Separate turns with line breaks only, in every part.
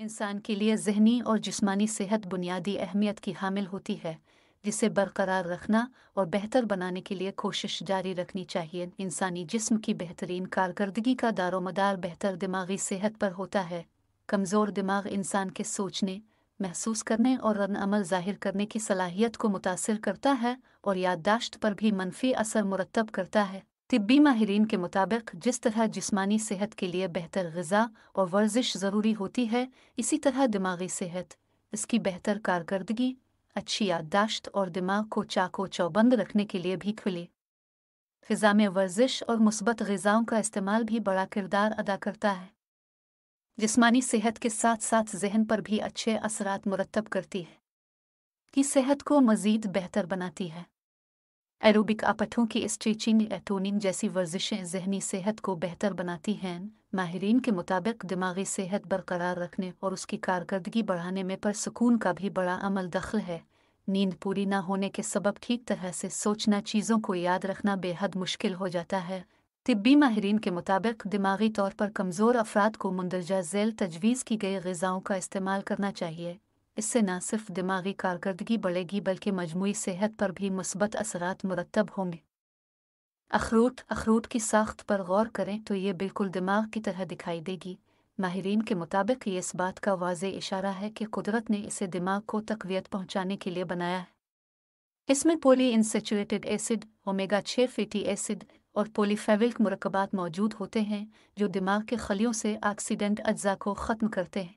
इंसान के लिए जहनी और जिस्मानी सेहत बुनियादी अहमियत की हामिल होती है जिसे बरकरार रखना और बेहतर बनाने के लिए कोशिश जारी रखनी चाहिए इंसानी जिस्म की बेहतरीन कारकर्दगी का दारोमदार बेहतर दिमागी सेहत पर होता है कमज़ोर दिमाग इंसान के सोचने महसूस करने और रन अमल जाहिर करने की सलाहियत को मुतासर करता है और याददाश्त पर भी मनफी असर मुरतब करता है तिब्बी माहरीन के मुताबिक जिस तरह जिसमानी सेहत के लिए बेहतर गज़ा और वर्जिश ज़रूरी होती है इसी तरह दिमागी सेहत इसकी बेहतर कारकर्दगी अच्छी याददाश्त और दिमाग को चाको चौबंद रखने के लिए भी खुली फ़िज़ा में वर्जिश और मुस्बत गज़ाओं का इस्तेमाल भी बड़ा किरदार अदा करता है जिसमानी सेहत के साथ साथ जहन पर भी अच्छे असरा मुरतब करती है कि सेहत को मज़ीद बेहतर बनाती है एरोबिक आपठों की स्ट्रेचिंग या जैसी वर्जिशें जहनी सेहत को बेहतर बनाती हैं माहरीन के मुताबिक दिमागी सेहत बरकरार रखने और उसकी कारकर्दगी बढ़ाने में पर सुकून का भी बड़ा अमल दखल है नींद पूरी ना होने के सबब ठीक तरह से सोचना चीज़ों को याद रखना बेहद मुश्किल हो जाता है तिब्बी माहरीन के मुताबिक दिमागी तौर पर कमज़ोर अफराद को मंदरजा झेल तजवीज़ की गई गज़ाओं का इस्तेमाल करना चाहिए इससे न सिर्फ दिमागी कारकर्दगी बढ़ेगी बल्कि मजमू सेहत पर भी मुस्बत असरात मुरतब होंगे अखरूट अखरूट की साख्त पर गौर करें तो ये बिल्कुल दिमाग की तरह दिखाई देगी माहरीन के मुताबिक ये इस बात का वाज इशारा है कि कुदरत ने इसे दिमाग को तकवीत पहुँचाने के लिए बनाया है इसमें पोली इंसेचुरेटेड एसिड ओमेगा छः फीटी एसिड और पोलीफेविल्क मरकबात मौजूद होते हैं जो दिमाग के खलियों से ऑक्सीडेंट अज्जा को ख़त्म करते हैं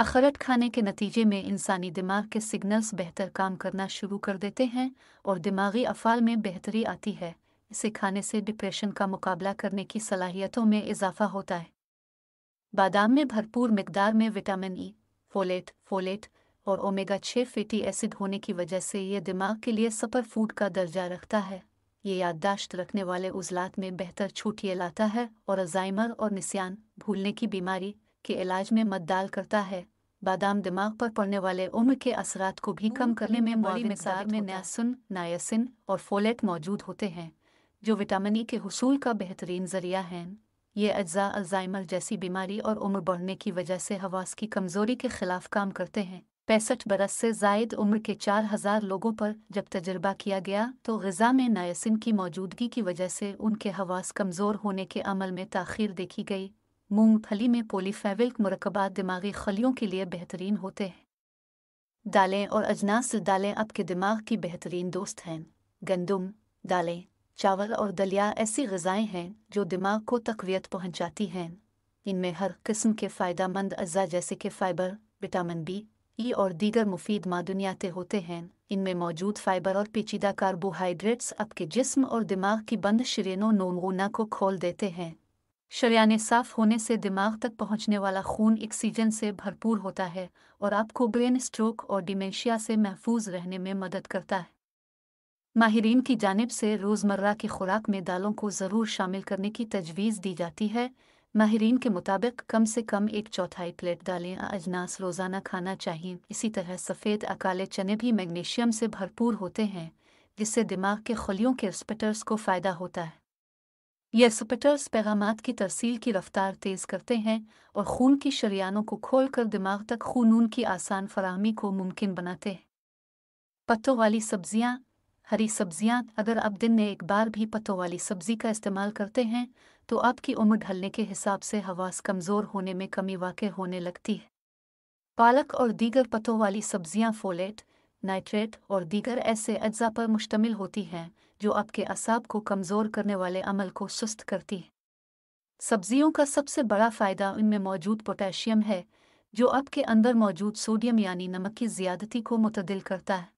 अखरट खाने के नतीजे में इंसानी दिमाग के सिग्नल्स बेहतर काम करना शुरू कर देते हैं और दिमागी अफाल में बेहतरी आती है इसे खाने से डिप्रेशन का मुकाबला करने की सलाहियतों में इजाफा होता है बादाम में भरपूर मकदार में विटामिन ई फोलेट फोलेट और ओमेगा छः फिटी एसिड होने की वजह से यह दिमाग के लिए सपर फूड का दर्जा रखता है ये याददाश्त रखने वाले उजलात में बेहतर छूटिए लाता है और अजाइमर और निस्यान भूलने की बीमारी के इलाज में डाल करता है बादाम दिमाग पर पड़ने वाले उम्र के असरात को भी कम करने में बड़ी मिसार में नासन नायसिन और फोलेट मौजूद होते हैं जो विटामिन ई के हसूल का बेहतरीन जरिया हैं ये अज्जा अल्जाइमर जैसी बीमारी और उम्र बढ़ने की वजह से हवास की कमजोरी के खिलाफ काम करते हैं पैंसठ बरस से जायद उम्र के चार हजार लोगों पर जब तजर्बा किया गया तो गजा में नायसिन की मौजूदगी की वजह से उनके हवास कमज़ोर होने के अमल में तखिर देखी गई मूंगफली में पोलीफेविल्क मरकबात दिमागी खलियों के लिए बेहतरीन होते हैं दालें और अजनास दालें आपके दिमाग की बेहतरीन दोस्त हैं गंदुम दालें चावल और दलिया ऐसी गज़ाएँ हैं जो दिमाग को तकवीत पहुंचाती हैं इनमें हर किस्म के फ़ायदा मंद अज्जा जैसे कि फ़ाइबर विटामिन बी ई और दीगर मुफीद मादनियातें होते हैं इनमें मौजूद फाइबर और पेचीदा कार्बोहाइड्रेट्स आपके जिस्म और दिमाग की बंद शरीनों नमूना को खोल देते हैं शरियाने साफ होने से दिमाग तक पहुंचने वाला खून ऑक्सीजन से भरपूर होता है और आपको ब्रेन स्ट्रोक और डिमेंशिया से महफूज रहने में मदद करता है माहरीन की जानब से रोज़मर्रा की खुराक में दालों को ज़रूर शामिल करने की तजवीज़ दी जाती है माहरीन के मुताबिक कम से कम एक चौथाई प्लेट दालें अजनास रोज़ाना खाना चाहिए इसी तरह सफ़ेद अकाले चने भी मैग्नीशियम से भरपूर होते हैं जिससे दिमाग के खलियों के स्पिटर्स को फ़ायदा होता है ये सुपिटर्स पैगामात की तरसील की रफ्तार तेज़ करते हैं और खून की शरियानों को खोलकर दिमाग तक खूनून की आसान फराहमी को मुमकिन बनाते हैं पत्तों वाली सब्जियां हरी सब्जियां अगर आप दिन में एक बार भी पत्तों वाली सब्जी का इस्तेमाल करते हैं तो आपकी उम्र ढलने के हिसाब से हवास कमज़ोर होने में कमी वाक़ होने लगती है पालक और दीगर पत्तों वाली सब्जियां फोलेट नाइट्रेट और दीगर ऐसे अज्जा पर मुश्तमिल होती हैं जो आपके असाब को कमज़ोर करने वाले अमल को सुस्त करती है सब्जियों का सबसे बड़ा फ़ायदा उनमें मौजूद पोटेशियम है जो आपके अंदर मौजूद सोडियम यानी नमक की ज़्यादती को मुतदिल करता है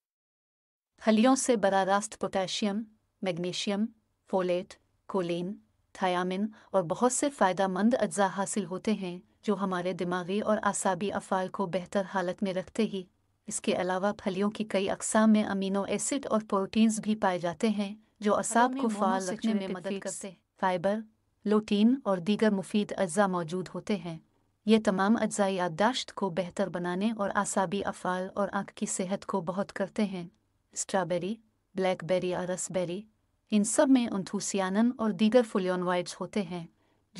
हलियों से बरा रास्त potassium magnesium folate choline thiamine और बहुत से मंद अज्जा हासिल होते हैं जो हमारे दिमागी और आसाबी अफ़ाल को बेहतर हालत में रखते ही इसके अलावा फलियों की कई अकसाम में अमीनो एसिड और प्रोटीन्स भी पाए जाते हैं जो असाब को फाल रखने में मदद करते फाइबर लोटीन और दीगर मुफीद अज्जा मौजूद होते हैं ये तमाम अज्जा याददाश्त को बेहतर बनाने और आसाबी अफ़ाल और आँख की सेहत को बहुत करते हैं स्ट्रॉबेरी ब्लैकबेरी और रसबेरी इन सब में उनथूसियानन और दीगर फुलियनवाइड्स होते हैं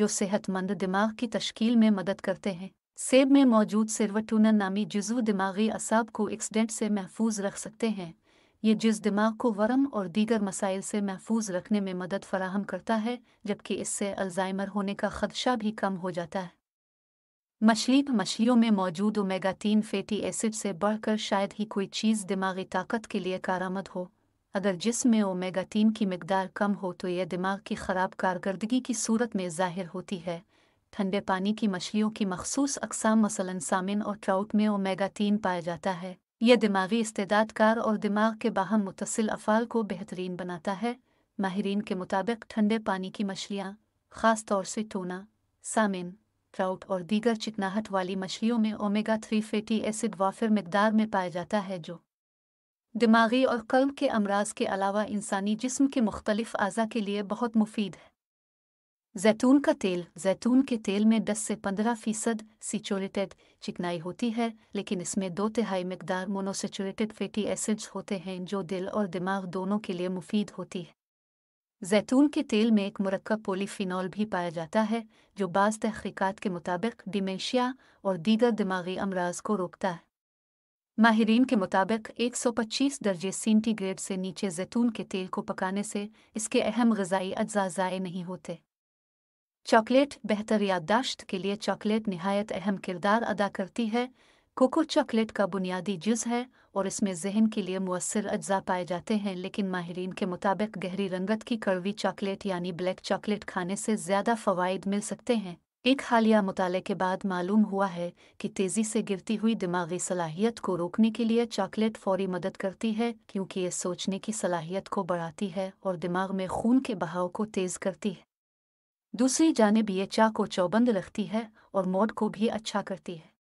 जो सेहतमंद दिमाग की तश्कील में मदद करते हैं सेब में मौजूद सिरवटूनन नामी जुजू दिमागी असाब को एक्सीडेंट से महफूज रख सकते हैं ये जिस दिमाग को वरम और दीगर मसाइल से महफूज रखने में मदद फराहम करता है जबकि इससे अल्जाइमर होने का खदशा भी कम हो जाता है मछली मछलियों में मौजूद ओमेगा तीन फैटी एसिड से बढ़कर शायद ही कोई चीज़ दिमागी ताकत के लिए कारामद हो अगर जिसमें ओमेगा तीन की मकदार कम हो तो यह दिमाग की ख़राब कारकर्दगी की सूरत में जाहिर होती है ठंडे पानी की मछलियों की मखसूस अकसाम मसलन सामिन और ट्राउट में ओमेगा तीन पाया जाता है यह दिमागी इस्तेदादकार और दिमाग के बाहम मुतसिल अफ़ाल को बेहतरीन बनाता है माहरीन के मुताबिक ठंडे पानी की मछलियाँ ख़ास तौर से टूना सामिन ट्राउट और दीगर चिकनाहट वाली मछलियों में ओमेगा थ्री फैटी एसिड वाफिर मकदार में पाया जाता है जो दिमागी और कल के अमराज के अलावा इंसानी जिस्म के मुख्तलिफ अज़ा के लिए बहुत मुफीद है जैतून का तेल जैतून के तेल में 10 से 15 फीसद सिचोरेटेड चिकनाई होती है लेकिन इसमें दो तिहाई मकदार मोनोसेचुरेटेड फैटी एसिड्स होते हैं जो दिल और दिमाग दोनों के लिए मुफीद होती है जैतून के तेल में एक मरक्ब पोलीफिनॉल भी पाया जाता है जो बाज़ तहकीक़ात के मुताबिक डिमेशिया और दीगर दिमागी अमराज को रोकता है माहरीन के मुताबिक 125 दर्जे सेंटीग्रेड से नीचे जैतून के तेल को पकाने से इसके अहम गजाई अज्जा ज़ाय नहीं होते चॉकलेट बेहतर याददाश्त के लिए चॉकलेट नहायत अहम किरदार अदा करती है कोको चॉकलेट का बुनियादी जुज है और इसमें जहन के लिए मवसर अज्जा पाए जाते हैं लेकिन माहरीन के मुताबिक गहरी रंगत की कड़वी चॉकलेट यानी ब्लैक चॉकलेट खाने से ज़्यादा फ़वाद मिल सकते हैं एक हालिया मुताले के बाद मालूम हुआ है कि तेज़ी से गिरती हुई दिमागी सलाहियत को रोकने के लिए चॉकलेट फौरी मदद करती है क्योंकि ये सोचने की सलाहियत को बढ़ाती है और दिमाग में खून के बहाव को तेज़ करती है दूसरी जानब ये चा को चौबंद रखती है और मोड को भी अच्छा करती है